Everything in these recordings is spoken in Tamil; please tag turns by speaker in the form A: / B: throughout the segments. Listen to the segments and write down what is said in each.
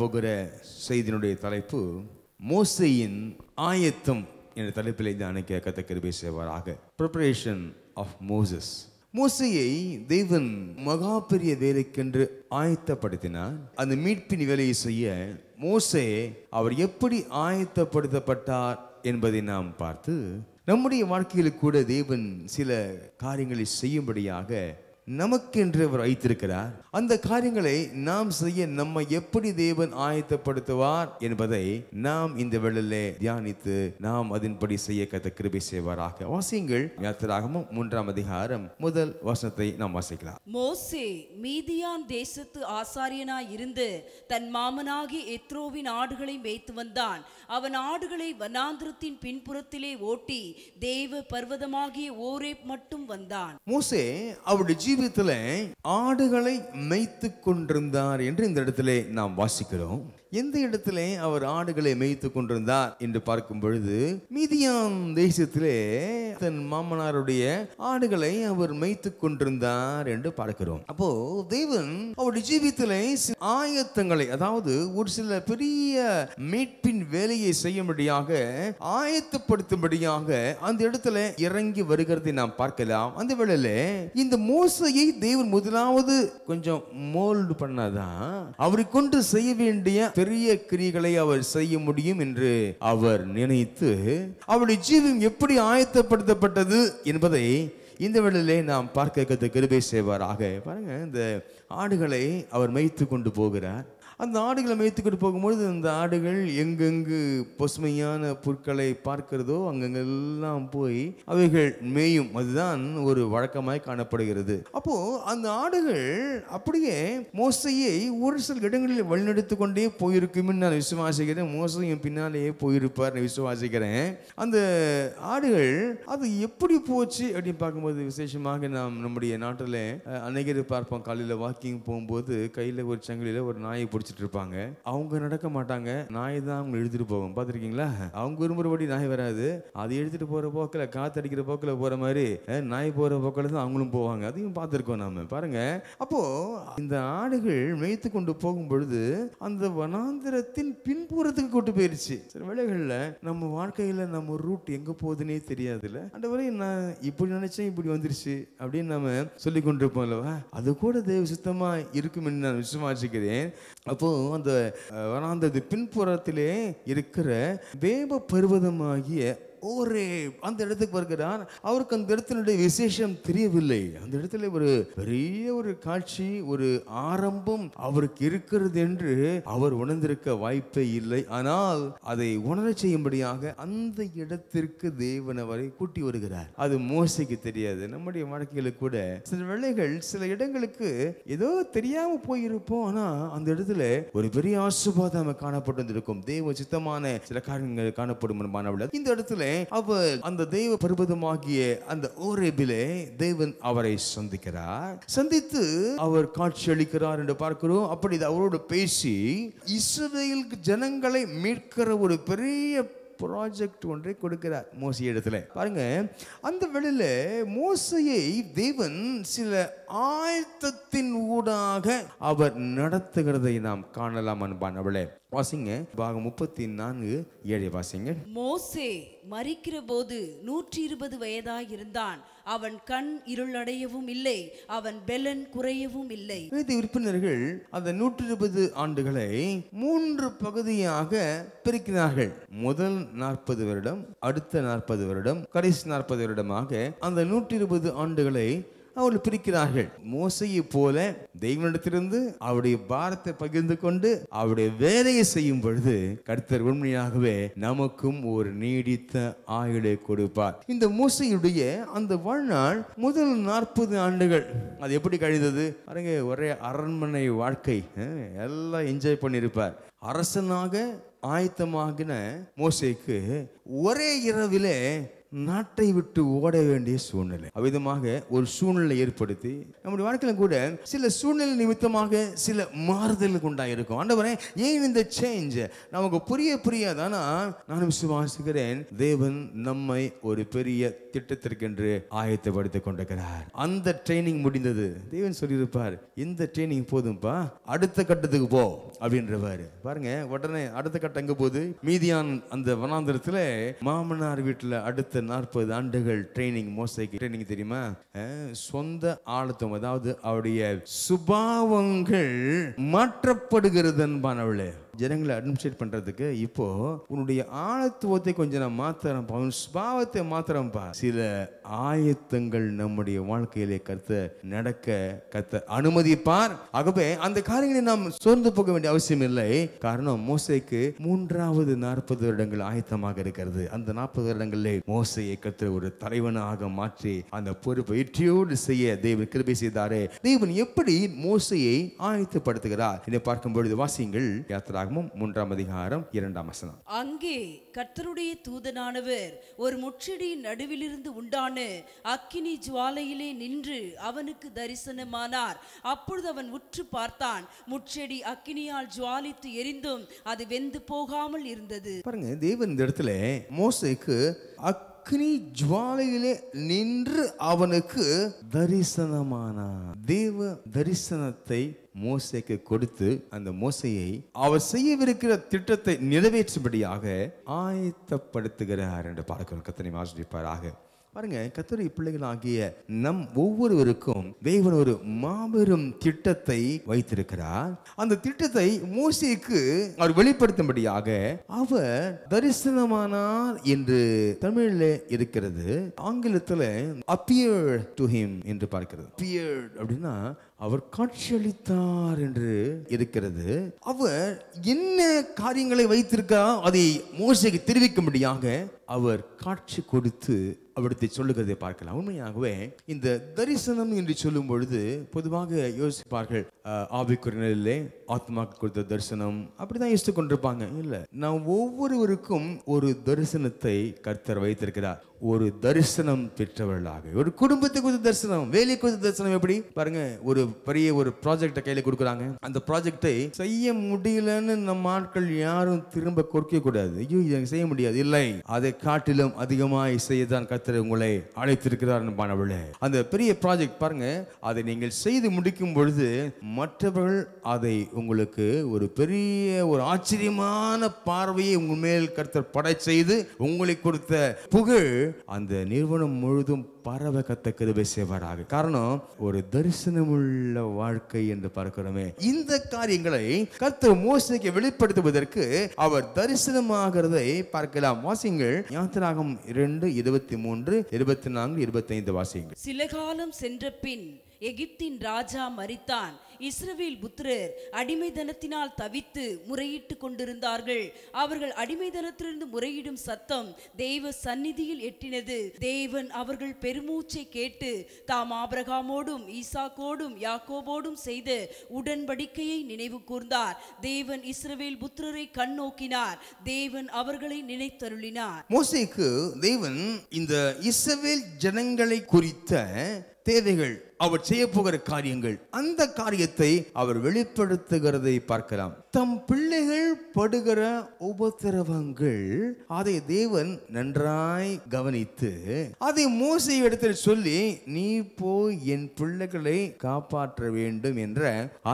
A: போகிற செய்தியினுடைய தலைப்பு மோசையின் ஆயத்தம் என்ற தலைப்பில் தியானிக்க கத்த கிருபை செய்வாராக ப்ரிப்பரேஷன் ஆஃப் மோசஸ் மோசையை தெய்வன் மகா பெரிய வேலைக்கென்று ஆயத்தப்படுத்தினார் அந்த மீட்பின் வேலையை செய்ய மோசே அவர் எப்படி ஆயத்தப்படுத்தப்பட்டார் என்பதை நாம் பார்த்து நம்முடைய வாழ்க்கையில் கூட தேவன் சில காரியங்களை செய்யும்படியாக நமக்கென்று அவர் வைத்திருக்கிறார் அந்த காரியங்களை நாம் செய்ய நம்மை எப்படி தேவன் ஆயத்தப்படுத்துவார் என்பதை நாம் இந்த வேளையிலே தியானித்து நாம் அதன்படி செய்ய கத்த கிருபை செய்வாராக வாசியங்கள் யாத்திராகமும் மூன்றாம் அதிகாரம் முதல் வசனத்தை நாம் வாசிக்கலாம்
B: மோசே மீதியான் தேசத்து ஆசாரியனாய் இருந்து தன் மாமனாகி எத்ரோவின் ஆடுகளை மேய்த்து வந்தான் அவன் ஆடுகளை வனாந்திரத்தின் பின்புறத்திலே ஓட்டி தேவ பர்வதமாகிய ஓரே மட்டும் வந்தான்
A: மோசே அவருடைய ஜீவித்தில் ஆடுகளை மேய்த்து கொண்டிருந்தார் என்று இந்த இடத்துல நாம் வாசிக்கிறோம் எந்த இடத்திலே அவர் ஆடுகளை மேய்த்து கொண்டிருந்தார் என்று பார்க்கும் பொழுது மீதியாம் தேசத்திலே தன் மாமனாருடைய ஆடுகளை அவர் மேய்த்து கொண்டிருந்தார் என்று பார்க்கிறோம் அப்போ தேவன் அவருடைய ஜீவித்திலே ஆயத்தங்களை அதாவது ஒரு சில பெரிய மீட்பின் வேலையை செய்யும்படியாக ஆயத்தப்படுத்தும்படியாக அந்த இடத்துல இறங்கி வருகிறதை நாம் பார்க்கலாம் அந்த வேளையில இந்த மோசையை தேவன் முதலாவது கொஞ்சம் மோல்டு பண்ணாதான் அவரை கொண்டு செய்ய வேண்டிய பெரிய கிரிகளை அவர் செய்ய முடியும் என்று அவர் நினைத்து அவருடைய ஜீவம் எப்படி ஆயத்தப்படுத்தப்பட்டது என்பதை இந்த வேளையிலே நாம் பார்க்க கருபை செய்வாராக பாருங்க இந்த ஆடுகளை அவர் மைத்து கொண்டு போகிறார் அந்த ஆடுகளை மேய்த்துக்கிட்டு போகும்பொழுது அந்த ஆடுகள் எங்கெங்கு பசுமையான புற்களை பார்க்கிறதோ அங்கெல்லாம் போய் அவைகள் மேயும் அதுதான் ஒரு வழக்கமாய் காணப்படுகிறது அப்போ அந்த ஆடுகள் அப்படியே மோசையை ஒரு சில இடங்களில் வழிநடத்து கொண்டே போயிருக்கும் நான் விசுவாசிக்கிறேன் மோசையும் பின்னாலேயே போயிருப்பார் விசுவாசிக்கிறேன் அந்த ஆடுகள் அது எப்படி போச்சு அப்படின்னு பார்க்கும்போது விசேஷமாக நாம் நம்முடைய நாட்டில் அநேகர் பார்ப்போம் காலையில் வாக்கிங் போகும்போது கையில் ஒரு சங்கிலியில் ஒரு நாயை பிடிச்சி வச்சுட்டு இருப்பாங்க அவங்க நடக்க மாட்டாங்க நாய் தான் அவங்க எழுதிட்டு போகும் பார்த்துருக்கீங்களா அவங்க விரும்புகிறபடி நாய் வராது அது எழுதிட்டு போகிற போக்கில் காத்தடிக்கிற போக்கில் போகிற மாதிரி நாய் போகிற போக்கில் தான் அவங்களும் போவாங்க அதையும் பார்த்துருக்கோம் நாம் பாருங்கள் அப்போது இந்த ஆடுகள் மேய்த்து கொண்டு போகும் பொழுது அந்த வனாந்திரத்தின் பின்புறத்துக்கு கூட்டு போயிருச்சு சில வேலைகளில் நம்ம வாழ்க்கையில் நம்ம ரூட் எங்கே போகுதுன்னே தெரியாதுல்ல அந்த வரை நான் இப்படி நினச்சேன் இப்படி வந்துருச்சு அப்படின்னு நம்ம சொல்லி கொண்டிருப்போம் அல்லவா அது கூட தேவ சுத்தமாக இருக்குமென்னு நான் விசுவாசிக்கிறேன் அப்போ அந்த வராந்தது பின்புறத்திலே இருக்கிற வேப பருவதமாகிய ஒரு அந்த இடத்துக்கு வருகிறார் அவருக்கு அந்த இடத்தினுடைய விசேஷம் தெரியவில்லை அந்த இடத்துல ஒரு பெரிய ஒரு காட்சி ஒரு ஆரம்பம் அவருக்கு இருக்கிறது என்று அவர் உணர்ந்திருக்க வாய்ப்பே இல்லை ஆனால் அதை உணர செய்யும்படியாக அந்த இடத்திற்கு தேவன் அவரை கூட்டி வருகிறார் அது மோசைக்கு தெரியாது நம்முடைய வாழ்க்கையில கூட சில வேளைகள் சில இடங்களுக்கு ஏதோ தெரியாம போயிருப்போம் ஆனா அந்த இடத்துல ஒரு பெரிய ஆசுபாதம் காணப்பட்டிருந்திருக்கும் தேவ சித்தமான சில காரியங்கள் காணப்படும் மாணவர்கள் இந்த இடத்துல நேரத்திலே அவர் அந்த தெய்வ பர்வதமாகிய அந்த ஓரேபிலே தேவன் அவரை சந்திக்கிறார் சந்தித்து அவர் காட்சி அளிக்கிறார் என்று பார்க்கிறோம் அப்படி அவரோடு பேசி இஸ்ரேல் ஜனங்களை மீட்கிற ஒரு பெரிய ப்ராஜெக்ட் ஒன்றை கொடுக்கிறார் மோசி இடத்துல பாருங்க அந்த வேளையில் மோசையை தேவன் சில ஆயத்தத்தின் ஊடாக அவர் நடத்துகிறதை நாம் காணலாம் அன்பான் அவளே வாசிங்க பாகம் முப்பத்தி நான்கு ஏழை வாசிங்க
B: மோசே மறிக்கிற போது நூற்றி இருபது வயதாக இருந்தான் அவன் கண் இருளடையவும் இல்லை அவன் பெலன் குறையவும் இல்லை
A: உறுப்பினர்கள் அந்த நூற்றி இருபது ஆண்டுகளை மூன்று பகுதியாக பிரிக்கிறார்கள் முதல் நாற்பது வருடம் அடுத்த நாற்பது வருடம் கடைசி நாற்பது வருடமாக அந்த நூற்றி இருபது ஆண்டுகளை அவர்கள் பிரிக்கிறார்கள் மோசையை போல தெய்வனிடத்திலிருந்து அவருடைய பாரத்தை பகிர்ந்து கொண்டு அவருடைய வேலையை செய்யும் பொழுது கர்த்தர் உண்மையாகவே நமக்கும் ஒரு நீடித்த ஆயுளை கொடுப்பார் இந்த மோசையுடைய அந்த வாழ்நாள் முதல் நாற்பது ஆண்டுகள் அது எப்படி கழிந்தது பாருங்க ஒரே அரண்மனை வாழ்க்கை எல்லாம் என்ஜாய் பண்ணியிருப்பார் அரசனாக ஆயத்தமாகின மோசைக்கு ஒரே இரவிலே நாட்டை விட்டு ஓட வேண்டிய சூழ்நிலை அவ்விதமாக ஒரு சூழ்நிலை ஏற்படுத்தி நம்முடைய வாழ்க்கையில கூட சில சூழ்நிலை நிமித்தமாக சில உண்டாக உண்டாயிருக்கும் ஆண்டவரே ஏன் இந்த சேஞ்ச் நமக்கு புரிய புரியாதானா நான் விசுவாசிக்கிறேன் தேவன் நம்மை ஒரு பெரிய திட்டத்திற்கென்று ஆயத்தப்படுத்திக் கொண்டிருக்கிறார் அந்த ட்ரைனிங் முடிந்தது தேவன் சொல்லியிருப்பார் இந்த ட்ரைனிங் போதும்பா அடுத்த கட்டத்துக்கு போ அப்படின்றவாரு பாருங்க உடனே அடுத்த கட்டம் போது மீதியான் அந்த வனாந்திரத்துல மாமனார் வீட்டுல அடுத்த நாற்பது ஆண்டுகள் ட்ரைனிங் மோசைக்கு ட்ரைனிங் தெரியுமா சொந்த ஆழத்தம் அதாவது அவருடைய சுபாவங்கள் மாற்றப்படுகிறது அன்பானவளே ஜனங்களை அட்மினிஸ்ட்ரேட் பண்ணுறதுக்கு இப்போது உன்னுடைய ஆழத்துவத்தை கொஞ்சம் நான் மாத்திரம்ப்பா உன் சுபாவத்தை மாத்திரம்ப்பா சில ஆயத்தங்கள் நம்முடைய வாழ்க்கையிலே கத்த நடக்க கத்த அனுமதிப்பார் ஆகவே அந்த காரியங்களை நாம் சோர்ந்து போக வேண்டிய அவசியம் இல்லை காரணம் மோசைக்கு மூன்றாவது நாற்பது வருடங்கள் ஆயத்தமாக இருக்கிறது அந்த நாற்பது வருடங்களில் மோசையை கத்த ஒரு தலைவனாக மாற்றி அந்த பொறுப்பை இற்றியோடு செய்ய தேவன் கிருபை செய்தாரே தேவன் எப்படி மோசையை ஆயத்தப்படுத்துகிறார் இதை பார்க்கும் பொழுது வாசியங்கள் யாத்திராக ஆதியாகமும் மூன்றாம் அதிகாரம் இரண்டாம் வசனம்
B: அங்கே கர்த்தருடைய தூதனானவர் ஒரு நடுவில் நடுவிலிருந்து உண்டான அக்கினி ஜுவாலையிலே நின்று அவனுக்கு தரிசனமானார் அப்பொழுது அவன் உற்று பார்த்தான் முற்றடி அக்கினியால் ஜுவாலித்து எரிந்தும் அது வெந்து போகாமல் இருந்தது
A: பாருங்க தேவன் இந்த இடத்துல மோசைக்கு அக் அக்னி ஜுவாலையிலே நின்று அவனுக்கு தரிசனமானார் தேவ தரிசனத்தை மோசைக்கு கொடுத்து அந்த மோசையை அவர் செய்யவிருக்கிற திட்டத்தை நிறைவேற்றும்படியாக ஆயத்தப்படுத்துகிறார் என்று பார்க்கிறோம் கத்தனை ஆசிரியப்பாராக பாருங்க கத்துரை பிள்ளைகளாகிய நம் ஒவ்வொருவருக்கும் தேவன் ஒரு மாபெரும் திட்டத்தை வைத்திருக்கிறார் அந்த திட்டத்தை மூசிக்கு அவர் வெளிப்படுத்தும்படியாக அவர் தரிசனமானார் என்று தமிழில் இருக்கிறது ஆங்கிலத்தில் அப்பியர் டு ஹிம் என்று பார்க்கிறது அப்பியர் அப்படின்னா அவர் காட்சியளித்தார் என்று இருக்கிறது அவர் என்ன காரியங்களை வைத்திருக்கா அதை மோசைக்கு தெரிவிக்கும்படியாக அவர் காட்சி கொடுத்து அவரிடத்தை சொல்லுகிறதை பார்க்கலாம் உண்மையாகவே இந்த தரிசனம் என்று சொல்லும் பொழுது பொதுவாக யோசிப்பார்கள் ஆவிக்குறைநிலையிலே ஆத்மாக்கு கொடுத்த தரிசனம் அப்படிதான் யோசித்துக் கொண்டிருப்பாங்க இல்லை நான் ஒவ்வொருவருக்கும் ஒரு தரிசனத்தை கர்த்தர் வைத்திருக்கிறார் ஒரு தரிசனம் பெற்றவர்களாக ஒரு குடும்பத்தை ஒரு தரிசனம் வேலைக்கு ஒரு தரிசனம் எப்படி பாருங்க ஒரு பெரிய ஒரு ப்ராஜெக்டை கையில் கொடுக்குறாங்க அந்த ப்ராஜெக்டை செய்ய முடியலன்னு நம்ம ஆட்கள் யாரும் திரும்ப கொடுக்க கூடாது ஐயோ செய்ய முடியாது இல்லை அதை காட்டிலும் அதிகமாக செய்யதான் கத்திர உங்களை அழைத்திருக்கிறார் அன்பானவர்களே அந்த பெரிய ப்ராஜெக்ட் பாருங்க அதை நீங்கள் செய்து முடிக்கும் பொழுது மற்றவர்கள் அதை உங்களுக்கு ஒரு பெரிய ஒரு ஆச்சரியமான பார்வையை உங்கள் மேல் கருத்தர் படை செய்து உங்களை கொடுத்த புகழ் அந்த நிறுவனம் முழுதும் பறவ கத்த கிருபை காரணம் ஒரு தரிசனமுள்ள வாழ்க்கை என்று பார்க்கிறோமே இந்த காரியங்களை கத்து மோசிக்கு வெளிப்படுத்துவதற்கு அவர் தரிசனமாகிறதை பார்க்கலாம் வாசிங்கள் யாத்திராகம் இரண்டு இருபத்தி மூன்று இருபத்தி நான்கு இருபத்தி ஐந்து வாசிங்கள்
B: சில காலம் சென்ற பின் எகிப்தின் ராஜா மறித்தான் இஸ்ரவேல் புத்திரர் அடிமைதனத்தினால் தவித்து முறையிட்டு கொண்டிருந்தார்கள் அவர்கள் அடிமைதனத்திலிருந்து முறையிடும் சத்தம் தெய்வ சந்நிதியில் எட்டினது தேவன் அவர்கள் பெருமூச்சை கேட்டு தாம் ஆபிரகாமோடும் ஈசாக்கோடும் யாக்கோபோடும் செய்த உடன்படிக்கையை நினைவு கூர்ந்தார் தேவன் இஸ்ரவேல் புத்திரரை கண்ணோக்கினார் தேவன் அவர்களை நினைத்தருளினார்
A: மோசைக்கு தேவன் இந்த இஸ்ரவேல் ஜனங்களை குறித்த தேவைகள் அவர் செய்ய போகிற காரியங்கள் அந்த காரியத்தை அவர் வெளிப்படுத்துகிறதை பார்க்கலாம் தம் பிள்ளைகள் படுகிற உபத்திரவங்கள் அதை தேவன் நன்றாய் கவனித்து அதை மோசி இடத்தில் சொல்லி நீ போய் என் பிள்ளைகளை காப்பாற்ற வேண்டும் என்ற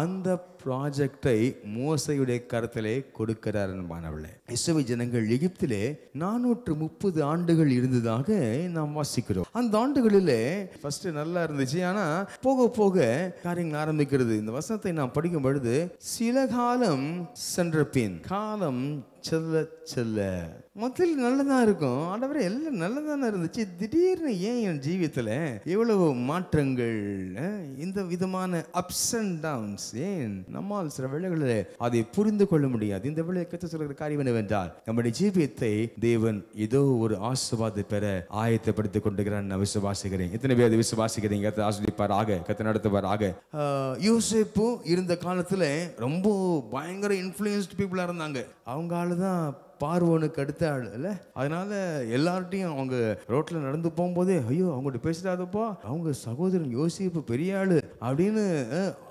A: அந்த ப்ராஜெக்டை மோசையுடைய கருத்திலே கொடுக்கிறார் மாணவர்களே இசவி ஜனங்கள் எகிப்திலே நானூற்று முப்பது ஆண்டுகள் இருந்ததாக நாம் வாசிக்கிறோம் அந்த ஆண்டுகளிலே ஃபர்ஸ்ட் நல்லா இருந்துச்சு ஆனா போக போக காரியங்கள் ஆரம்பிக்கிறது இந்த வசனத்தை நான் படிக்கும் பொழுது சில காலம் சென்ற பின் காலம் செல்ல செல்ல முதல் நல்லதா இருக்கும் ஆண்டவரே எல்லாம் நல்லதானே இருந்துச்சு திடீர்னு ஏன் என் ஜீவியத்தில் எவ்வளவு மாற்றங்கள் இந்த விதமான அப்ஸ் அண்ட் டவுன்ஸ் ஏன் நம்மால் சில வேளைகளில் அதை புரிந்து கொள்ள முடியாது இந்த வேலையை கற்று சொல்கிற காரியம் என்னவென்றால் நம்முடைய ஜீவியத்தை தேவன் ஏதோ ஒரு ஆசுவாதி பெற ஆயத்தப்படுத்திக் கொண்டுகிறான் நான் விசுவாசிக்கிறேன் எத்தனை பேர் அதை விசுவாசிக்கிறீங்க கத்தை ஆஸ்வதிப்பாராக கத்தை நடத்துவாராக யூசேப்பும் இருந்த காலத்தில் ரொம்ப பயங்கர இன்ஃப்ளூயன்ஸ்ட் பீப்புளாக இருந்தாங்க அவங்க அதனால தான் பார்வோனுக்கு அடுத்த ஆள் இல்லை அதனால எல்லார்ட்டையும் அவங்க ரோட்டில் நடந்து போகும்போதே ஐயோ அவங்கள்ட்ட பேசிடாதப்போ அவங்க சகோதரன் யோசிப்பு பெரிய ஆள் அப்படின்னு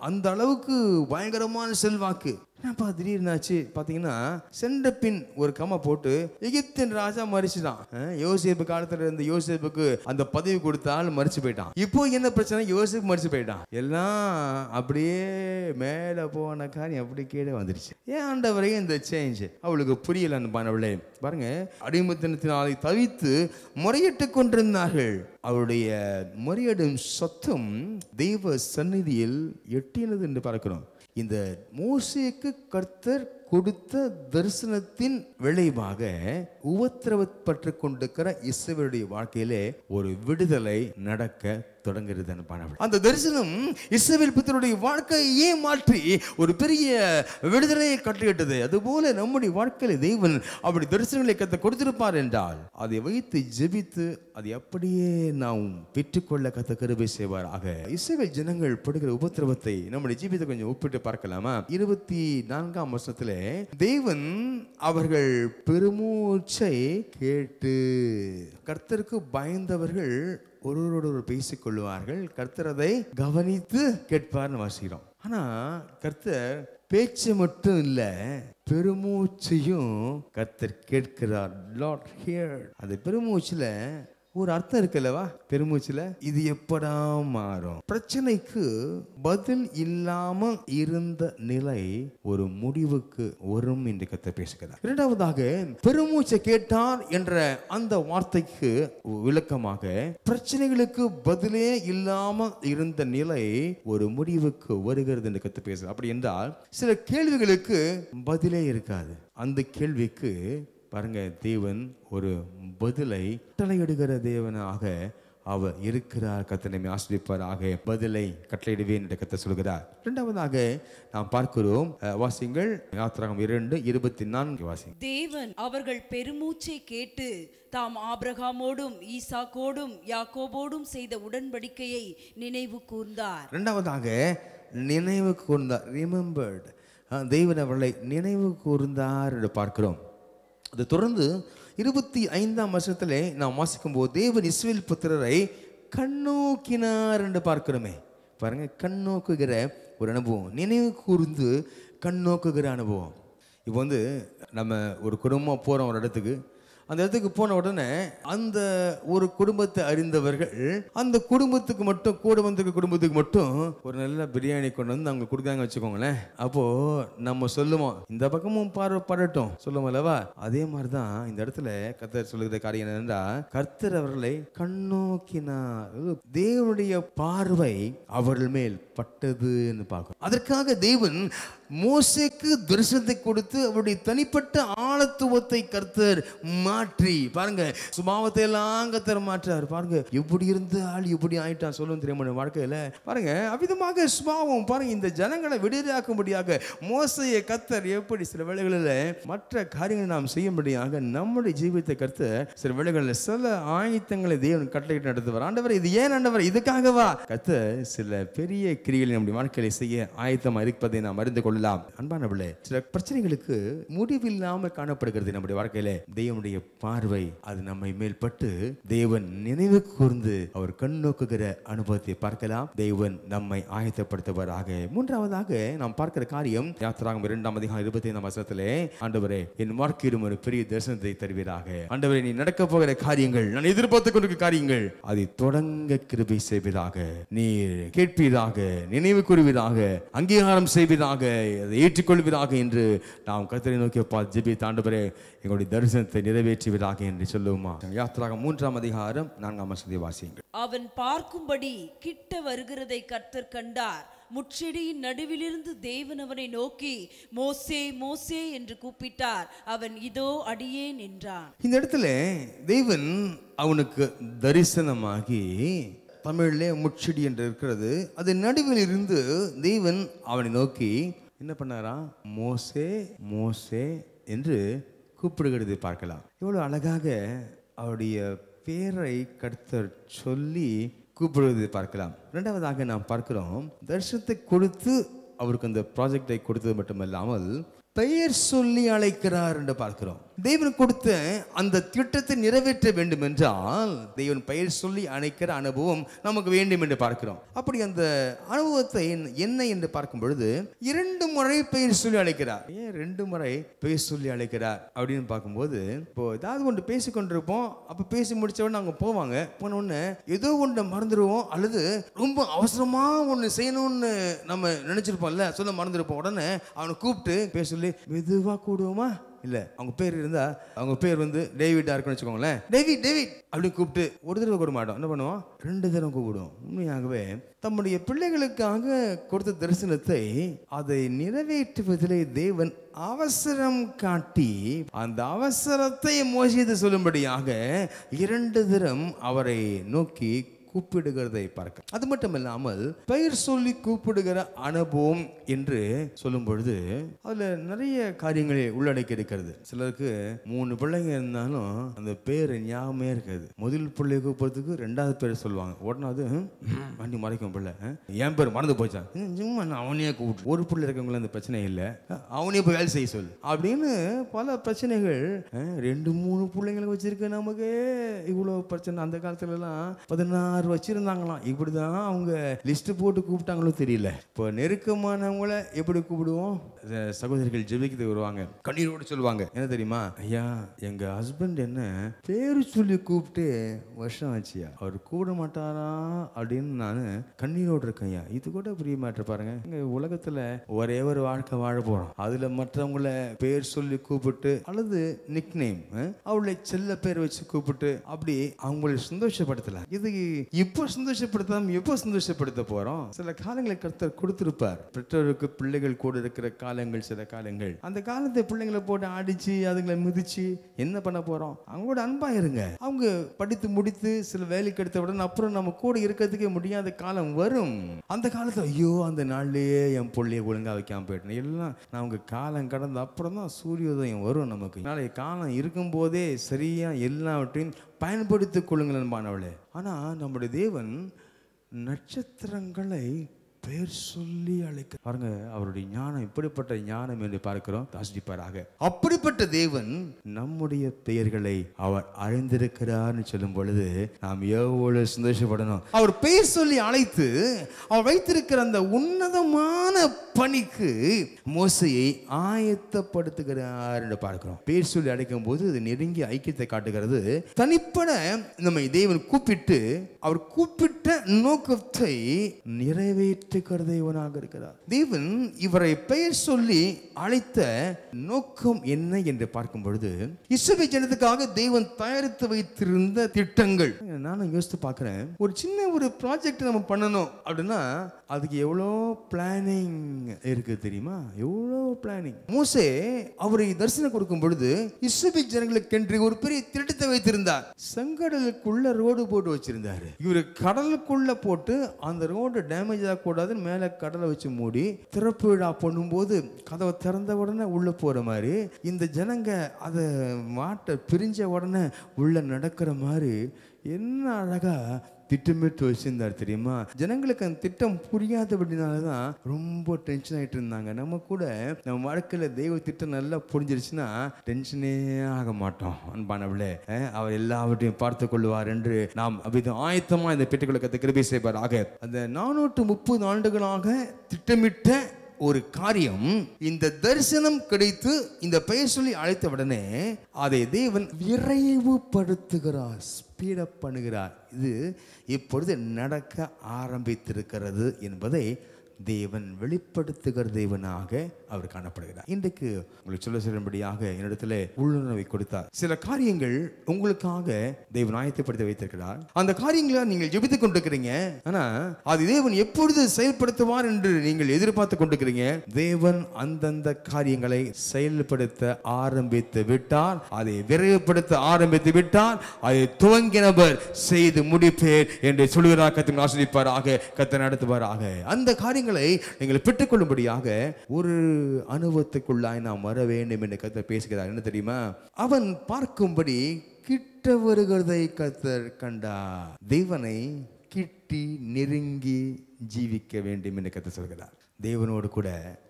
A: அந்த அளவுக்கு பயங்கரமான செல்வாக்கு என்னப்பா திடீர்னாச்சு பார்த்தீங்கன்னா சென்ற பின் ஒரு கம்மை போட்டு எகிப்தின் ராஜா மறிச்சுதான் யோசிப்பு காலத்தில் இருந்த யோசிப்புக்கு அந்த பதவி கொடுத்தால் மறிச்சு போயிட்டான் இப்போ என்ன பிரச்சனை யோசிப்பு மறிச்சு போயிட்டான் எல்லாம் அப்படியே மேலே போன காரியம் அப்படி கீழே வந்துருச்சு ஏன் ஆண்டவரையும் இந்த சேஞ்ச் அவளுக்கு புரியல பாருங்க பாருங்க அடிமத்தனத்தினாலே தவித்து முறையிட்டு கொண்டிருந்தார்கள் அவருடைய முறையிடும் சத்தம் தெய்வ சந்நிதியில் எட்டினது என்று பார்க்கிறோம் இந்த மூசிக்கு கர்த்தர் கொடுத்த தரிசனத்தின் விளைவாக உபத்திரவப்பட்டு கொண்டிருக்கிற இசைவருடைய வாழ்க்கையிலே ஒரு விடுதலை நடக்க தொடங்குகிறது அன்பானவள் அந்த தரிசனம் இஸ்ரவேல் பித்தருடைய வாழ்க்கையே மாற்றி ஒரு பெரிய விடுதலையை கட்டுகிட்டது அதுபோல நம்முடைய வாழ்க்கையில் தெய்வன் அப்படி தரிசனங்களை கத்த கொடுத்திருப்பார் என்றால் அதை வைத்து ஜெபித்து அதை அப்படியே நாம் பெற்றுக்கொள்ள கத்த கருவை செய்வாராக இஸ்ரவேல் ஜனங்கள் படுகிற உபத்திரவத்தை நம்முடைய ஜீவித்தை கொஞ்சம் ஒப்பிட்டு பார்க்கலாமா இருபத்தி நான்காம் வருஷத்துல தேவன் அவர்கள் பெருமூச்சை கேட்டு கர்த்தருக்கு பயந்தவர்கள் ஒருவரோடு ஒரு பேசிக்கொள்வார்கள் கர்த்தரதை கவனித்து கேட்பார்னு வாசிக்கிறோம் ஆனா கர்த்தர் பேச்சு மட்டும் இல்ல பெருமூச்சையும் கர்த்தர் கேட்கிறார் லாட் ஹியர் அந்த பெருமூச்சில் ஒரு அர்த்தம் இருக்குல்லவா பெருமூச்சில் இது எப்படா மாறும் பிரச்சனைக்கு பதில் இல்லாம இருந்த நிலை ஒரு முடிவுக்கு வரும் என்று கத்த பேசுகிறார் இரண்டாவதாக பெருமூச்சை கேட்டார் என்ற அந்த வார்த்தைக்கு விளக்கமாக பிரச்சனைகளுக்கு பதிலே இல்லாம இருந்த நிலை ஒரு முடிவுக்கு வருகிறது என்று கத்து பேசுகிறார் அப்படி என்றால் சில கேள்விகளுக்கு பதிலே இருக்காது அந்த கேள்விக்கு பாருங்க தேவன் ஒரு பதிலை கட்டளையிடுகிற தேவனாக அவர் இருக்கிறார் கத்தனை ஆசிரிப்பாராக பதிலை கட்டளையிடுவேன் என்று கத்த சொல்கிறார் இரண்டாவதாக நாம் பார்க்கிறோம் வாசிங்கள் யாத்திராகம் இரண்டு இருபத்தி நான்கு வாசி
B: தேவன் அவர்கள் பெருமூச்சை கேட்டு தாம் ஆபிரகாமோடும் ஈசாக்கோடும் யாக்கோபோடும் செய்த உடன்படிக்கையை நினைவு கூர்ந்தார்
A: இரண்டாவதாக நினைவு கூர்ந்தார் ரிமெம்பர்ட் தெய்வன் அவர்களை நினைவு கூர்ந்தார் என்று பார்க்கிறோம் அதை தொடர்ந்து இருபத்தி ஐந்தாம் வருஷத்தில் நாம் வாசிக்கும் போது தேவன் இஸ்வேல் புத்திரரை கண்ணோக்கினார் என்று பார்க்கிறோமே பாருங்கள் கண்ணோக்குகிற ஒரு அனுபவம் நினைவு கூர்ந்து கண்ணோக்குகிற அனுபவம் இப்போ வந்து நம்ம ஒரு குடும்பமாக போகிறோம் ஒரு இடத்துக்கு அந்த இடத்துக்கு போன உடனே அந்த ஒரு குடும்பத்தை அறிந்தவர்கள் அந்த குடும்பத்துக்கு மட்டும் கூட வந்திருக்க குடும்பத்துக்கு மட்டும் ஒரு நல்ல பிரியாணி கொண்டு வந்து அவங்க கொடுக்காங்க வச்சுக்கோங்களேன் அப்போ நம்ம சொல்லுவோம் இந்த பக்கமும் பார்வை படட்டும் சொல்லுவோம் அல்லவா அதே மாதிரி தான் இந்த இடத்துல கர்த்தர் சொல்லுகிற காரியம் என்னென்றா கர்த்தர் அவர்களை கண்ணோக்கினார் தேவனுடைய பார்வை அவர்கள் மேல் பட்டதுன்னு பார்க்கணும் அதற்காக தேவன் மோசைக்கு தரிசனத்தை கொடுத்து அவருடைய தனிப்பட்ட ஆழத்துவத்தை கர்த்தர் மாற்றி பாருங்க சுபாவத்தை எல்லாம் கத்தர் மாற்றார் பாருங்க எப்படி இருந்த ஆள் இப்படி ஆயிட்டான் சொல்லும் தெரியுமா வாழ்க்கையில பாருங்க அவிதமாக சுபாவம் பாருங்க இந்த ஜனங்களை விடுதலாக்கும்படியாக மோசையை கத்தர் எப்படி சில வேலைகளில் மற்ற காரியங்களை நாம் செய்யும்படியாக நம்முடைய ஜீவித்தை கர்த்தர் சில வேலைகளில் சில ஆயுத்தங்களை தேவன் கட்டளையிட்டு நடத்துவார் ஆண்டவர் இது ஏன் ஆண்டவர் இதுக்காகவா கத்த சில பெரிய கிரிகளை நம்முடைய வாழ்க்கையில செய்ய ஆயத்தமாக இருப்பதை நாம் அறிந்து கொள்ள கொள்ளலாம் அன்பானவர்களே சில பிரச்சனைகளுக்கு முடிவில்லாமல் காணப்படுகிறது நம்முடைய வாழ்க்கையில தெய்வனுடைய பார்வை அது நம்மை மேல்பட்டு தேவன் நினைவு கூர்ந்து அவர் கண் நோக்குகிற அனுபவத்தை பார்க்கலாம் தெய்வன் நம்மை ஆயத்தப்படுத்துவராக மூன்றாவதாக நாம் பார்க்கிற காரியம் யாத்திராகம் இரண்டாம் அதிகம் இருபத்தி ஐந்தாம் வருஷத்திலே ஆண்டவரே என் வாழ்க்கையிலும் ஒரு பெரிய தரிசனத்தை தருவீராக ஆண்டவரே நீ நடக்க போகிற காரியங்கள் நான் எதிர்பார்த்து கொண்டிருக்க காரியங்கள் அதை தொடங்க கிருபை செய்வதாக நீ கேட்பீராக நினைவு கூறுவீராக அங்கீகாரம் செய்வதாக அதை ஏற்றுக்கொள்வதாக என்று நாம் கத்தரை நோக்கி பா ஜிபி தாண்டபரே எங்களுடைய தரிசனத்தை நிறைவேற்றுவதாக என்று சொல்லுவோமா யாத்திராக மூன்றாம் அதிகாரம் நான்காம் வசதி வாசியங்கள்
B: அவன் பார்க்கும்படி கிட்ட வருகிறதை கத்தர் கண்டார் முச்செடியின் நடுவிலிருந்து தேவன் அவனை நோக்கி மோசே மோசே என்று கூப்பிட்டார் அவன் இதோ அடியேன் என்றான்
A: இந்த இடத்துல தேவன் அவனுக்கு தரிசனமாகி தமிழிலே முச்செடி என்று இருக்கிறது அது நடுவில் இருந்து தெய்வன் அவனை நோக்கி என்ன பண்ணாரா மோசே மோசே என்று கூப்பிடுகிறது பார்க்கலாம் இவ்வளோ அழகாக அவருடைய பேரை கடுத்தர் சொல்லி கூப்பிடுவது பார்க்கலாம் இரண்டாவதாக நாம் பார்க்கிறோம் தரிசனத்தை கொடுத்து அவருக்கு அந்த ப்ராஜெக்டை கொடுத்தது மட்டுமல்லாமல் பெயர் சொல்லி அழைக்கிறார் என்று பார்க்கிறோம் தேவன் கொடுத்த அந்த திட்டத்தை நிறைவேற்ற வேண்டும் என்றால் தேவன் பெயர் சொல்லி அணைக்கிற அனுபவம் நமக்கு வேண்டும் என்று பார்க்கிறோம் அப்படி அந்த அனுபவத்தை என்ன என்று பார்க்கும் பொழுது இரண்டு முறை பெயர் சொல்லி அழைக்கிறார் ஏன் ரெண்டு முறை பெயர் சொல்லி அழைக்கிறார் அப்படின்னு பார்க்கும்போது இப்போ ஏதாவது ஒன்று பேசிக்கொண்டிருப்போம் அப்போ பேசி முடிச்சவன் நாங்கள் போவாங்க போன உடனே ஏதோ ஒன்று மறந்துடுவோம் அல்லது ரொம்ப அவசரமாக ஒன்று செய்யணும்னு நம்ம நினச்சிருப்போம்ல சொல்ல மறந்துருப்போம் உடனே அவனை கூப்பிட்டு பேச சொல்லி மெதுவாக கூடுவோமா இல்லை அவங்க பேர் இருந்தால் அவங்க பேர் வந்து டேவிட்டாக இருக்குன்னு வச்சுக்கோங்களேன் டேவிட் டேவிட் அப்படின்னு கூப்பிட்டு ஒரு தடவை கூட மாட்டோம் என்ன பண்ணுவோம் ரெண்டு தடவை கூப்பிடுவோம் உண்மையாகவே தம்முடைய பிள்ளைகளுக்காக கொடுத்த தரிசனத்தை அதை நிறைவேற்றுவதிலே தேவன் அவசரம் காட்டி அந்த அவசரத்தை மோசியது சொல்லும்படியாக இரண்டு தரம் அவரை நோக்கி கூப்பிடுகிறதை பார்க்க அது மட்டும் இல்லாமல் பெயர் சொல்லி கூப்பிடுகிற அனுபவம் என்று சொல்லும் பொழுது அதுல நிறைய காரியங்களை உள்ளடக்கி இருக்கிறது சிலருக்கு மூணு பிள்ளைங்க இருந்தாலும் அந்த பேர் ஞாபகமே இருக்காது முதல் பிள்ளை கூப்பிடுறதுக்கு ரெண்டாவது பேர் சொல்லுவாங்க உடனே அது வண்டி மறைக்கும் பிள்ளை என் பேர் மறந்து போச்சான் சும்மா நான் அவனையே கூப்பிட்டு ஒரு பிள்ளை இருக்கவங்கள அந்த பிரச்சனை இல்லை அவனே போய் வேலை செய்ய சொல்லு அப்படின்னு பல பிரச்சனைகள் ரெண்டு மூணு பிள்ளைங்களை வச்சிருக்க நமக்கு இவ்வளோ பிரச்சனை அந்த காலத்துலலாம் பதினாறு ஆறு வச்சுருந்தாங்களாம் இப்படி தான் அவங்க லிஸ்ட்டு போட்டு கூப்பிட்டாங்களோ தெரியல இப்போ நெருக்கமானவங்கள எப்படி கூப்பிடுவோம் சகோதரிகள் ஜெபிக்கிறது வருவாங்க கண்ணீரோடு சொல்லுவாங்க என்ன தெரியுமா ஐயா எங்கள் ஹஸ்பண்ட் என்ன பேர் சொல்லி கூப்பிட்டு வருஷம் ஆச்சியா அவர் கூட மாட்டாரா அப்படின்னு நான் கண்ணீரோடு இருக்கேன் ஐயா இது கூட புரிய மாட்டேன் பாருங்க இங்கே உலகத்தில் ஒரே ஒரு வாழ்க்கை வாழ போகிறோம் அதில் மற்றவங்கள பேர் சொல்லி கூப்பிட்டு அல்லது நிக் நேம் அவளை செல்ல பேர் வச்சு கூப்பிட்டு அப்படி அவங்களை சந்தோஷப்படுத்தலை இது இப்போ சந்தோஷப்படுத்தாம எப்போ சந்தோஷப்படுத்த போகிறோம் சில காலங்களை கருத்தர் கொடுத்துருப்பார் பெற்றோருக்கு பிள்ளைகள் கூட இருக்கிற காலங்கள் சில காலங்கள் அந்த காலத்தை பிள்ளைங்களை போட்டு அடித்து அதுங்களை மிதித்து என்ன பண்ண போகிறோம் அவங்களோட அன்பாக இருங்க அவங்க படித்து முடித்து சில வேலைக்கு எடுத்தவுடன் அப்புறம் நம்ம கூட இருக்கிறதுக்கே முடியாத காலம் வரும் அந்த காலத்தில் ஐயோ அந்த நாள்லயே என் பிள்ளைய ஒழுங்கா வைக்காமல் போயிட்டு எல்லாம் அவங்க காலம் கடந்த அப்புறம் தான் சூரியோதயம் வரும் நமக்கு நாளைக்கு காலம் இருக்கும் போதே சரியாக எல்லாவற்றையும் பயன்படுத்திக் கொள்ளுங்கள் மாணவளே ஆனால் நம்முடைய தேவன் நட்சத்திரங்களை பெயர் சொல்லி அழைக்க பாருங்க அவருடைய ஞானம் இப்படிப்பட்ட ஞானம் என்று பார்க்கிறோம் தாசிப்பாராக அப்படிப்பட்ட தேவன் நம்முடைய பெயர்களை அவர் அழைந்திருக்கிறார்னு சொல்லும் பொழுது நாம் எவ்வளவு சந்தோஷப்படணும் அவர் பெயர் சொல்லி அழைத்து அவர் வைத்திருக்கிற அந்த உன்னதமான பணிக்கு மோசையை ஆயத்தப்படுத்துகிறார் என்று பார்க்கிறோம் பேர் சொல்லி அழைக்கும் போது இது நெருங்கிய ஐக்கியத்தை காட்டுகிறது தனிப்பட நம்மை தேவன் கூப்பிட்டு அவர் கூப்பிட்ட நோக்கத்தை நிறைவேற்ற நேசித்திருக்கிற தேவனாக இருக்கிறார் தேவன் இவரை பெயர் சொல்லி அழைத்த நோக்கம் என்ன என்று பார்க்கும் பொழுது இசுவை ஜனத்துக்காக தேவன் தயாரித்து வைத்திருந்த திட்டங்கள் நானும் யோசித்து பார்க்கிறேன் ஒரு சின்ன ஒரு ப்ராஜெக்ட் நம்ம பண்ணணும் அப்படின்னா அதுக்கு எவ்வளோ பிளானிங் இருக்கு தெரியுமா எவ்வளோ பிளானிங் மோசே அவரை தரிசனம் கொடுக்கும் பொழுது இசுவை என்று ஒரு பெரிய திட்டத்தை வைத்திருந்தார் செங்கடலுக்குள்ள ரோடு போட்டு வச்சிருந்தாரு இவர் கடலுக்குள்ள போட்டு அந்த ரோடு டேமேஜ் கூட கூடாதுன்னு மேலே கடலை வச்சு மூடி திறப்பு விழா பண்ணும்போது கதவை திறந்த உடனே உள்ளே போகிற மாதிரி இந்த ஜனங்க அதை மாட்டை பிரிஞ்ச உடனே உள்ளே நடக்கிற மாதிரி என்ன அழகாக திட்டமிட்டு வச்சிருந்தார் தெரியுமா ஜனங்களுக்கு அந்த திட்டம் புரியாதபடினால தான் ரொம்ப டென்ஷன் ஆகிட்டு இருந்தாங்க நம்ம கூட நம்ம வாழ்க்கையில் தெய்வ திட்டம் நல்லா புரிஞ்சிருச்சுன்னா டென்ஷனே ஆக மாட்டோம் அன்பானவளே அவர் எல்லாவற்றையும் பார்த்து கொள்வார் என்று நாம் அவ்வித ஆயத்தமாக இந்த பெற்றுக்கொள்ள கற்று கிருபி செய்வார் ஆக அந்த நானூற்று முப்பது ஆண்டுகளாக திட்டமிட்ட ஒரு காரியம் இந்த தரிசனம் கிடைத்து இந்த பெயர் சொல்லி அழைத்த உடனே அதை தேவன் விரைவுபடுத்துகிறார் ஸ்பீடப் பண்ணுகிறார் இது இப்பொழுது நடக்க ஆரம்பித்திருக்கிறது என்பதை தேவன் வெளிப்படுத்துகிற தேவனாக அவர் காணப்படுகிறார் இன்றைக்கு உங்களுக்கு சொல்ல சொல்லும்படியாக என்னிடத்துல உள்ளுணர்வை கொடுத்தார் சில காரியங்கள் உங்களுக்காக தேவன் ஆயத்தப்படுத்தி வைத்திருக்கிறார் அந்த காரியங்களை நீங்கள் ஜெபித்துக் கொண்டிருக்கிறீங்க ஆனா அது தேவன் எப்பொழுது செயல்படுத்துவார் என்று நீங்கள் எதிர்பார்த்து கொண்டிருக்கிறீங்க தேவன் அந்தந்த காரியங்களை செயல்படுத்த ஆரம்பித்து விட்டார் அதை விரைவுபடுத்த ஆரம்பித்து விட்டார் அதை துவங்கினவர் செய்து முடிப்பேன் என்று சொல்லுகிறார் கத்தின் ஆசிரிப்பாராக கத்த நடத்துவாராக அந்த காரியங்கள் வரங்களை நீங்கள் பெற்றுக்கொள்ளும்படியாக ஒரு அனுபவத்துக்குள்ளாய் நாம் வர வேண்டும் என்று கத்தர் பேசுகிறார் என்ன தெரியுமா அவன் பார்க்கும்படி கிட்ட வருகிறதை கத்தர் கண்டா தேவனை கிட்டி நெருங்கி ஜீவிக்க வேண்டும் என்று கத்தர் சொல்கிறார் தேவனோடு கூட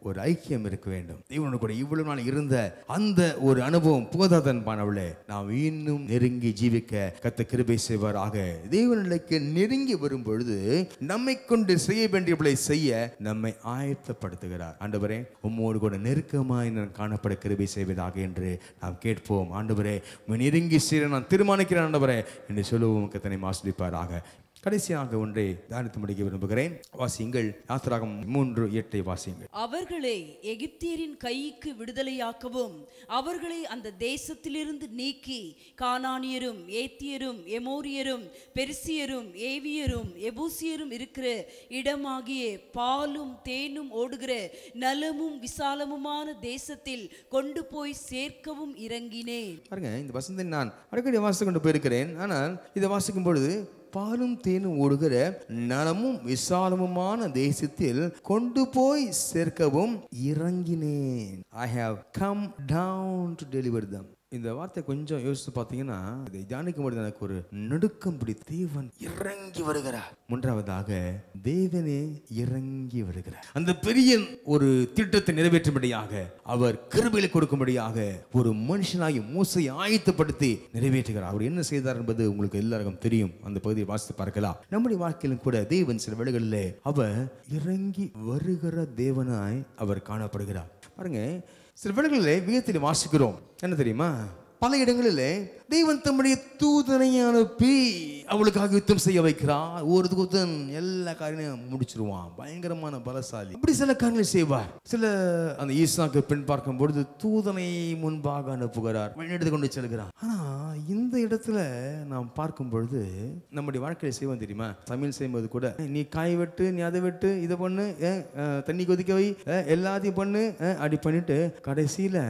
A: ஒரு ஐக்கியம் இருக்க வேண்டும் தேவனோடு கூட இவ்வளவு நாள் இருந்த அந்த ஒரு அனுபவம் போதாதன் பானவளே நாம் இன்னும் நெருங்கி ஜீவிக்க கத்த கிருபை செய்வாராக தேவநிலைக்கு நெருங்கி வரும் பொழுது நம்மை கொண்டு செய்ய வேண்டியவளை செய்ய நம்மை ஆயத்தப்படுத்துகிறார் ஆண்டவரே உம்மோடு கூட நெருக்கமாய் நான் காணப்பட கிருபை செய்வதாக என்று நாம் கேட்போம் ஆண்டவரே நெருங்கி சீர நான் தீர்மானிக்கிறேன் ஆண்டவரே என்று சொல்லுவோம் கத்தனை ஆக கடைசியாக ஒன்றை தானித்து முடிக்க விரும்புகிறேன் வாசியுங்கள் யாத்திராகம் மூன்று எட்டை வாசியுங்கள்
B: அவர்களை எகிப்தியரின் கைக்கு விடுதலையாக்கவும் அவர்களை அந்த தேசத்திலிருந்து நீக்கி கானானியரும் ஏத்தியரும் எமோரியரும் பெருசியரும் ஏவியரும் எபூசியரும் இருக்கிற இடமாகிய பாலும் தேனும் ஓடுகிற நலமும் விசாலமுமான தேசத்தில் கொண்டு போய் சேர்க்கவும் இறங்கினேன்
A: பாருங்க இந்த வசந்தை நான் அடிக்கடி வாசித்து கொண்டு போயிருக்கிறேன் ஆனால் இதை வாசிக்கும் பொழுது பாலும் தேனும் ஓடுகிற நலமும் விசாலமுமான தேசத்தில் கொண்டு போய் சேர்க்கவும் இறங்கினேன் I have come down to deliver them இந்த வார்த்தை கொஞ்சம் யோசித்து பார்த்தீங்கன்னா இதை தியானிக்கும் எனக்கு ஒரு நடுக்கம் பிடி தேவன் இறங்கி வருகிறார் மூன்றாவதாக தேவனே இறங்கி வருகிறார் அந்த பெரிய ஒரு திட்டத்தை நிறைவேற்றும்படியாக அவர் கிருபிலை கொடுக்கும்படியாக ஒரு மனுஷனாகி மூசை ஆயத்தப்படுத்தி நிறைவேற்றுகிறார் அவர் என்ன செய்தார் என்பது உங்களுக்கு எல்லாருக்கும் தெரியும் அந்த பகுதியை வாசித்து பார்க்கலாம் நம்முடைய வாழ்க்கையிலும் கூட தேவன் சில வேடுகளில் அவர் இறங்கி வருகிற தேவனாய் அவர் காணப்படுகிறார் பாருங்க சில வேடங்களில் வீதத்தில் வாசிக்கிறோம் என்ன தெரியுமா பல இடங்களிலே தெய்வன் தம்முடைய தூதனை அனுப்பி அவளுக்காக யுத்தம் செய்ய வைக்கிறார் ஒரு தூதன் எல்லா காரியமும் முடிச்சிருவான் பயங்கரமான பலசாலி இப்படி சில காரியங்களை செய்வார் சில அந்த ஈசாக்கு பெண் பார்க்கும் பொழுது தூதனை முன்பாக அனுப்புகிறார் வழிநடத்து கொண்டு செல்கிறார் ஆனா இந்த இடத்துல நாம் பார்க்கும் பொழுது நம்முடைய வாழ்க்கையை செய்வோம் தெரியுமா சமையல் செய்யும்போது கூட நீ காய் வெட்டு நீ அதை வெட்டு இதை பண்ணு தண்ணி கொதிக்க வை எல்லாத்தையும் பண்ணு அப்படி பண்ணிட்டு கடைசியில்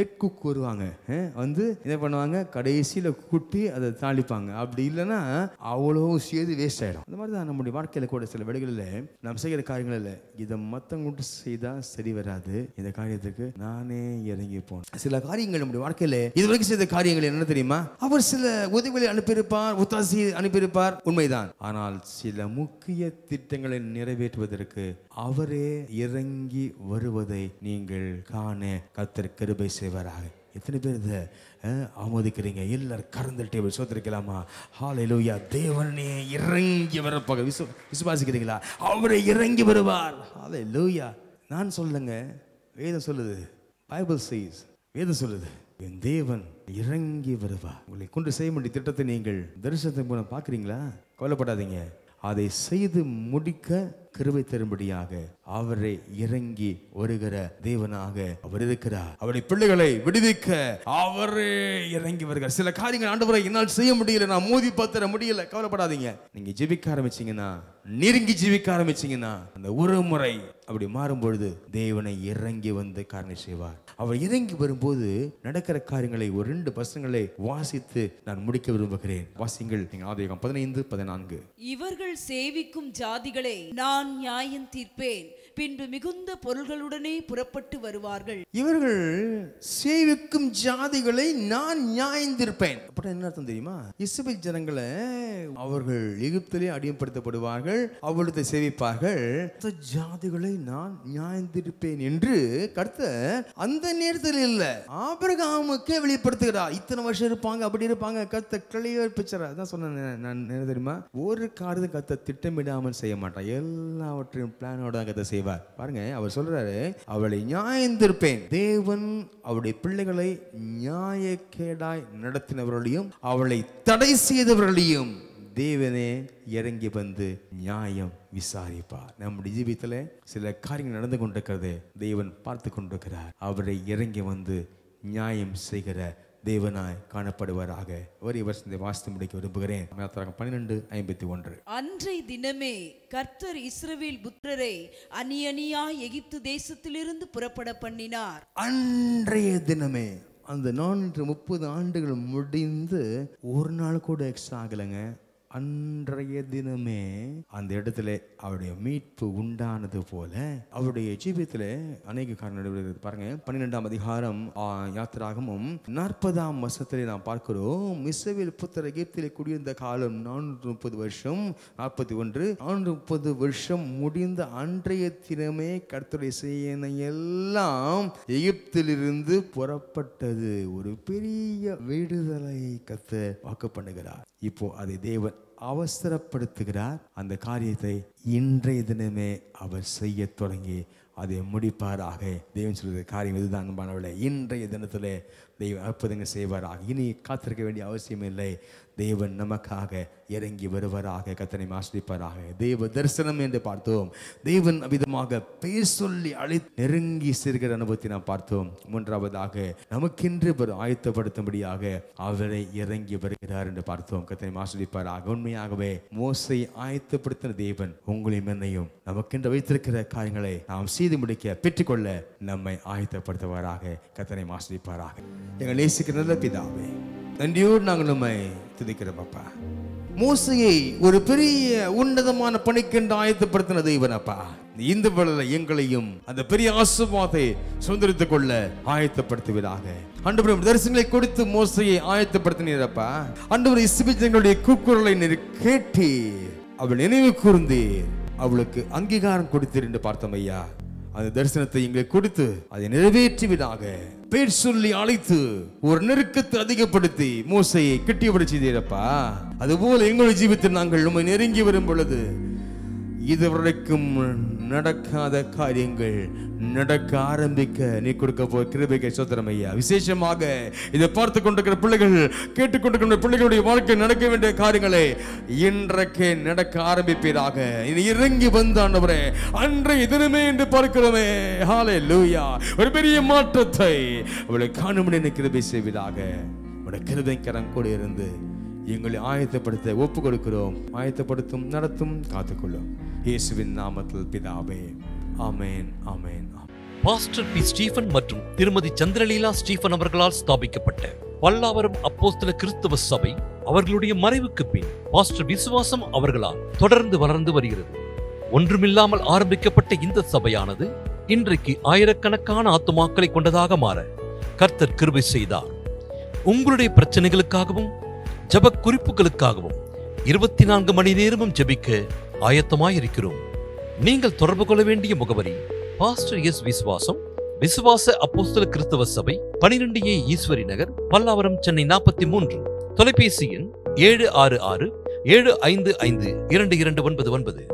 A: ஹெட் குக் வருவாங்க வந்து என்ன பண்ணுவாங்க கடைசியில் கூட்டி அதை தாளிப்பாங்க அப்படி இல்லைன்னா அவ்வளோ சேது வேஸ்ட் ஆகிடும் அந்த மாதிரி தான் நம்முடைய வாழ்க்கையில் கூட சில வேலைகளில் நாம் செய்கிற காரியங்களில் இதை மற்றவங்கள்ட்ட செய்தால் சரி வராது இந்த காரியத்துக்கு நானே இறங்கி போனேன் சில காரியங்கள் நம்முடைய வாழ்க்கையில் வரைக்கும் செய்த காரியங்கள் என்ன தெரியுமா அவர் சில உதவிகளை அனுப்பியிருப்பார் உத்தாசி அனுப்பியிருப்பார் உண்மைதான் ஆனால் சில முக்கிய திட்டங்களை நிறைவேற்றுவதற்கு அவரே இறங்கி வருவதை நீங்கள் காண கத்தர் கிருபை செய்வராக எத்தனை பேர் இதை ஆமோதிக்கிறீங்க எல்லாரும் கறந்துட்டே விசுவத்திருக்கலாமா லோயா தேவனே இறங்கி வரப்பாக விசு விசுவாசிக்கிறீங்களா அவரை இறங்கி வருவார் ஹாலை லோயா நான் சொல்லுங்க வேதம் சொல்லுது பைபிள் சைஸ் வேதம் சொல்லுது என் தேவன் இறங்கி வருவார் உங்களை கொண்டு செய்ய வேண்டிய திட்டத்தை நீங்கள் தரிசனத்தை மூலம் பார்க்குறீங்களா கவலைப்படாதீங்க அதை செய்து முடிக்க கிருவை தரும்படியாக அவரை இறங்கி வருகிற தேவனாக அவர் இருக்கிறார் அவருடைய பிள்ளைகளை விடுவிக்க அவரே இறங்கி வருகிறார் சில காரியங்கள் ஆண்டவரை என்னால் செய்ய முடியல நான் மோதி பத்திர முடியல கவலைப்படாதீங்க நீங்க ஜெபிக்க ஆரம்பிச்சீங்கன்னா நெருங்கி ஜீவிக்க ஆரம்பிச்சீங்கன்னா அந்த ஒரு முறை அப்படி மாறும்பொழுது தேவனை இறங்கி வந்து காரணம் செய்வார் அவர் இறங்கி வரும்போது நடக்கிற காரியங்களை ஒரு ரெண்டு பசங்களை வாசித்து நான் முடிக்க விரும்புகிறேன் வாசிங்கள் ஆதிகம் பதினைந்து பதினான்கு
B: இவர்கள் சேவிக்கும் ஜாதிகளை நான் நியாயம் தீர்ப்பேன் பின்பு மிகுந்த பொருள்களுடனே புறப்பட்டு வருவார்கள்
A: இவர்கள் சேவிக்கும் ஜாதிகளை நான் நியாயந்திருப்பேன் அப்படின்னு என்ன அர்த்தம் தெரியுமா இசுபை ஜனங்களை அவர்கள் எகிப்திலே அடிமைப்படுத்தப்படுவார்கள் அவர்களை சேவிப்பார்கள் ஜாதிகளை நான் நியாயந்திருப்பேன் என்று கருத்த அந்த அந்த நேரத்தில் இல்லை ஆபிரகாமுக்கே வெளிப்படுத்துகிறா இத்தனை வருஷம் இருப்பாங்க அப்படி இருப்பாங்க கத்த கிளியர் பிக்சர் அதான் சொன்னேன் தெரியுமா ஒரு காரியத்தை கத்த திட்டமிடாமல் செய்ய மாட்டான் எல்லாவற்றையும் பிளானோட தான் கத்த செய்வார் பாருங்க அவர் சொல்றாரு அவளை நியாயந்திருப்பேன் தேவன் அவருடைய பிள்ளைகளை நியாயக்கேடாய் நடத்தினவர்களையும் அவளை தடை செய்தவர்களையும் தேவனே இறங்கி வந்து நியாயம் விசாரிப்பார் நம்முடைய ஜீவித்தில் சில காரியங்கள் நடந்து கொண்டிருக்கிறது தேவன் பார்த்து கொண்டிருக்கிறார் அவரை இறங்கி வந்து நியாயம் செய்கிற தேவனாய் காணப்படுவாராக ஒரு வருஷத்தை வாசித்து முடிக்க விரும்புகிறேன் பன்னிரண்டு ஐம்பத்தி ஒன்று
B: அன்றை தினமே கர்த்தர் இஸ்ரவேல் புத்திரரை அணி அணியாய் எகிப்து தேசத்திலிருந்து புறப்பட பண்ணினார் அன்றைய
A: தினமே அந்த நானூற்று முப்பது ஆண்டுகள் முடிந்து ஒரு நாள் கூட எக்ஸ்ட்ரா ஆகலைங்க அன்றைய தினமே அந்த இடத்துல அவருடைய மீட்பு உண்டானது போல அவருடைய ஜீவியத்தில் அநேக காரணம் பாருங்க பன்னிரெண்டாம் அதிகாரம் யாத்திராகமும் நாற்பதாம் வருஷத்துல நாம் பார்க்கிறோம் மிசவில் புத்திர கீர்த்தியில் குடியிருந்த காலம் நானூற்று முப்பது வருஷம் நாற்பத்தி ஒன்று நானூற்று முப்பது வருஷம் முடிந்த அன்றைய தினமே கர்த்தருடைய செய்யணை எல்லாம் எகிப்திலிருந்து புறப்பட்டது ஒரு பெரிய விடுதலை கத்த வாக்கு பண்ணுகிறார் இப்போ அதை தேவன் அவசரப்படுத்துகிறார் அந்த காரியத்தை இன்றைய தினமே அவர் செய்ய தொடங்கி அதை முடிப்பாராக தெய்வம் சொல்வது காரியம் இதுதான் அன்பானவர்களே இன்றைய தினத்தில் தெய்வம் அற்புதங்கள் செய்வாராக இனி காத்திருக்க வேண்டிய அவசியம் இல்லை தெய்வன் நமக்காக இறங்கி வருவாராக கத்தனை ஆசிரிப்பாராக தெய்வ தரிசனம் என்று பார்த்தோம் தெய்வன் விதமாக பெயர் சொல்லி அழை நெருங்கி சிறுகிற அனுபவத்தை நாம் பார்த்தோம் மூன்றாவதாக நமக்கென்று ஆயத்தப்படுத்தும்படியாக அவரை இறங்கி வருகிறார் என்று பார்த்தோம் கத்தனை ஆசிரிப்பாராக உண்மையாகவே மோசை ஆயத்தப்படுத்தின தேவன் உங்களையும் என்னையும் நமக்கென்று வைத்திருக்கிற காரியங்களை நாம் சீ செய்து முடிக்க பெற்றுக்கொள்ள நம்மை ஆயத்தப்படுத்துவாராக கத்தனை ஆசிரிப்பாராக எங்கள் நேசிக்கிற நல்ல பிதாவே நன்றியோடு நாங்கள் நம்மை துதிக்கிறோம் அப்பா மூசையை ஒரு பெரிய உன்னதமான பணிக்கென்று ஆயத்தப்படுத்தின தெய்வன் அப்பா இந்த வேளையில் எங்களையும் அந்த பெரிய ஆசுவாதை சுதந்திரத்துக் கொள்ள ஆயத்தப்படுத்துவதாக அன்று தரிசனங்களை கொடுத்து மோசையை ஆயத்தப்படுத்தினீரப்பா அன்று இசுபிஜங்களுடைய கூக்குரலை கேட்டு அவள் நினைவு கூர்ந்து அவளுக்கு அங்கீகாரம் கொடுத்தீர் என்று பார்த்தோம் ஐயா அந்த தரிசனத்தை எங்களை கொடுத்து அதை விடாக பேர் சொல்லி அழைத்து ஒரு நெருக்கத்தை அதிகப்படுத்தி மூசையை கிட்டியப்பட செய்தீரப்பா அதுபோல எங்களுடைய ஜீவித்தில் நாங்கள் உண்மை நெருங்கி வரும் பொழுது இதுவரைக்கும் நடக்காத காரியங்கள் நடக்க ஆரம்பிக்க நீ கொடுக்க போய் கிருபிகை சோதரம் ஐயா விசேஷமாக இதை பார்த்து கொண்டிருக்கிற பிள்ளைகள் கேட்டுக்கொண்டிருக்கிற பிள்ளைகளுடைய வாழ்க்கை நடக்க வேண்டிய காரியங்களை இன்றைக்கே நடக்க ஆரம்பிப்பதாக இறங்கி வந்தான் அவரே அன்றைய தினமே என்று பார்க்கிறோமே ஹாலே லூயா ஒரு பெரிய மாற்றத்தை அவளை காணும் கிருபை செய்வதாக உடைய கிருபை கரம் கூட இருந்து எங்களை ஆயத்தப்படுத்த ஒப்பு கொடுக்கிறோம் ஆயத்தப்படுத்தும் நடத்தும் காத்துக்கொள்ளும் இயேசுவின் நாமத்தில் பிதாவே amen amen pastor P Stephen மற்றும் திருமதி சந்திரலீலா
B: ஸ்டீஃபன் அவர்களால் ஸ்தாபிக்கப்பட்ட பல்லாவரம் அப்போஸ்தல கிறிஸ்தவ சபை அவர்களுடைய மறைவுக்கு பின் பாஸ்டர் விசுவாசம் அவர்களால் தொடர்ந்து வளர்ந்து வருகிறது ஒன்றுமில்லாமல்
A: ஆரம்பிக்கப்பட்ட இந்த சபையானது இன்றைக்கு ஆயிரக்கணக்கான ஆத்துமாக்களை கொண்டதாக மாற கர்த்தர் கிருபை செய்தார் உங்களுடைய பிரச்சனைகளுக்காகவும் ஜப குறிப்புகளுக்காகவும் இருபத்தி நான்கு மணி நேரமும் ஜபிக்க ஆயத்தமாயிருக்கிறோம் நீங்கள் தொடர்பு கொள்ள வேண்டிய முகவரி பாஸ்டர் எஸ் விசுவாசம் விசுவாச அப்போஸ்தல கிறிஸ்தவ சபை பனிரெண்டு ஏ ஈஸ்வரி நகர் பல்லாவரம் சென்னை நாற்பத்தி மூன்று தொலைபேசி எண் ஏழு ஆறு ஆறு ஏழு ஐந்து ஐந்து இரண்டு இரண்டு ஒன்பது ஒன்பது